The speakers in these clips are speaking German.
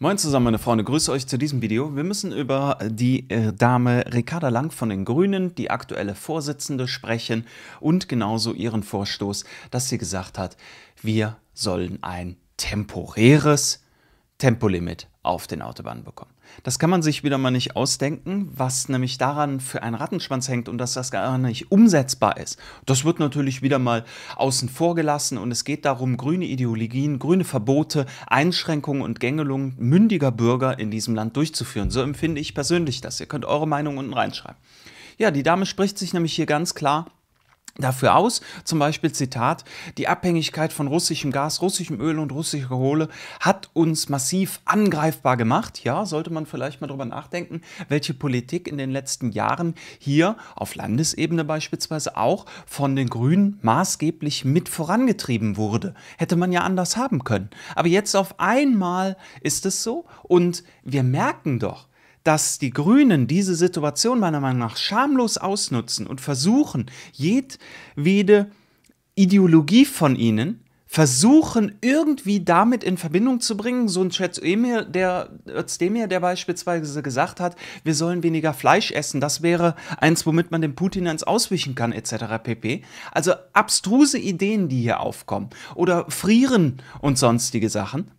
Moin zusammen, meine Freunde, grüße euch zu diesem Video. Wir müssen über die äh, Dame Ricarda Lang von den Grünen, die aktuelle Vorsitzende, sprechen und genauso ihren Vorstoß, dass sie gesagt hat, wir sollen ein temporäres Tempolimit auf den Autobahnen bekommen. Das kann man sich wieder mal nicht ausdenken, was nämlich daran für einen Rattenschwanz hängt und dass das gar nicht umsetzbar ist. Das wird natürlich wieder mal außen vor gelassen und es geht darum, grüne Ideologien, grüne Verbote, Einschränkungen und Gängelungen mündiger Bürger in diesem Land durchzuführen. So empfinde ich persönlich das. Ihr könnt eure Meinung unten reinschreiben. Ja, die Dame spricht sich nämlich hier ganz klar dafür aus. Zum Beispiel Zitat, die Abhängigkeit von russischem Gas, russischem Öl und russischer Kohle hat uns massiv angreifbar gemacht. Ja, sollte man vielleicht mal drüber nachdenken, welche Politik in den letzten Jahren hier auf Landesebene beispielsweise auch von den Grünen maßgeblich mit vorangetrieben wurde. Hätte man ja anders haben können. Aber jetzt auf einmal ist es so und wir merken doch, dass die Grünen diese Situation meiner Meinung nach schamlos ausnutzen und versuchen, jedwede Ideologie von ihnen versuchen irgendwie damit in Verbindung zu bringen. So ein Özdemir, der Özdemir, der beispielsweise gesagt hat, wir sollen weniger Fleisch essen, das wäre eins, womit man dem Putin ans Auswischen kann, etc. pp. Also abstruse Ideen, die hier aufkommen. Oder frieren und sonstige Sachen.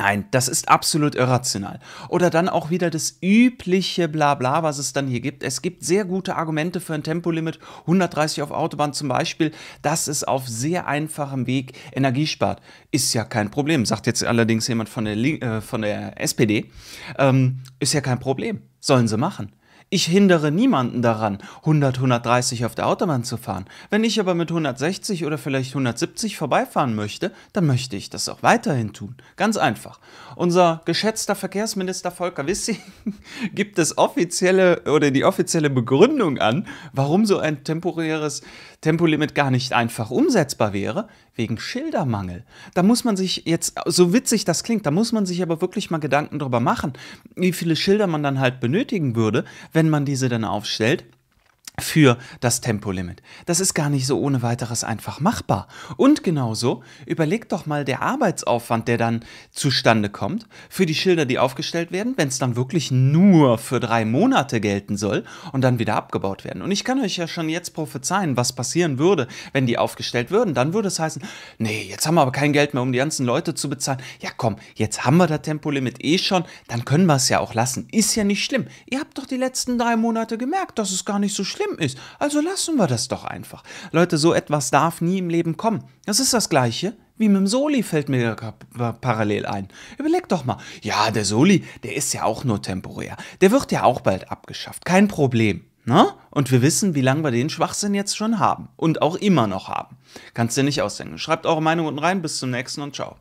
Nein, das ist absolut irrational. Oder dann auch wieder das übliche Blabla, was es dann hier gibt. Es gibt sehr gute Argumente für ein Tempolimit, 130 auf Autobahn zum Beispiel, dass es auf sehr einfachem Weg Energie spart. Ist ja kein Problem, sagt jetzt allerdings jemand von der, Link äh, von der SPD. Ähm, ist ja kein Problem, sollen sie machen. Ich hindere niemanden daran, 100, 130 auf der Autobahn zu fahren. Wenn ich aber mit 160 oder vielleicht 170 vorbeifahren möchte, dann möchte ich das auch weiterhin tun. Ganz einfach. Unser geschätzter Verkehrsminister Volker Wissing gibt es offizielle oder die offizielle Begründung an, warum so ein temporäres Tempolimit gar nicht einfach umsetzbar wäre, wegen Schildermangel. Da muss man sich jetzt, so witzig das klingt, da muss man sich aber wirklich mal Gedanken drüber machen, wie viele Schilder man dann halt benötigen würde, wenn wenn man diese dann aufstellt für das Tempolimit. Das ist gar nicht so ohne weiteres einfach machbar. Und genauso überlegt doch mal der Arbeitsaufwand, der dann zustande kommt für die Schilder, die aufgestellt werden, wenn es dann wirklich nur für drei Monate gelten soll und dann wieder abgebaut werden. Und ich kann euch ja schon jetzt prophezeien, was passieren würde, wenn die aufgestellt würden. Dann würde es heißen, nee, jetzt haben wir aber kein Geld mehr, um die ganzen Leute zu bezahlen. Ja komm, jetzt haben wir das Tempolimit eh schon, dann können wir es ja auch lassen. Ist ja nicht schlimm. Ihr habt doch die letzten drei Monate gemerkt, dass es gar nicht so schlimm schlimm ist. Also lassen wir das doch einfach. Leute, so etwas darf nie im Leben kommen. Das ist das Gleiche wie mit dem Soli fällt mir parallel ein. Überleg doch mal. Ja, der Soli, der ist ja auch nur temporär. Der wird ja auch bald abgeschafft. Kein Problem. Ne? Und wir wissen, wie lange wir den Schwachsinn jetzt schon haben. Und auch immer noch haben. Kannst dir nicht ausdenken. Schreibt eure Meinung unten rein. Bis zum nächsten und ciao.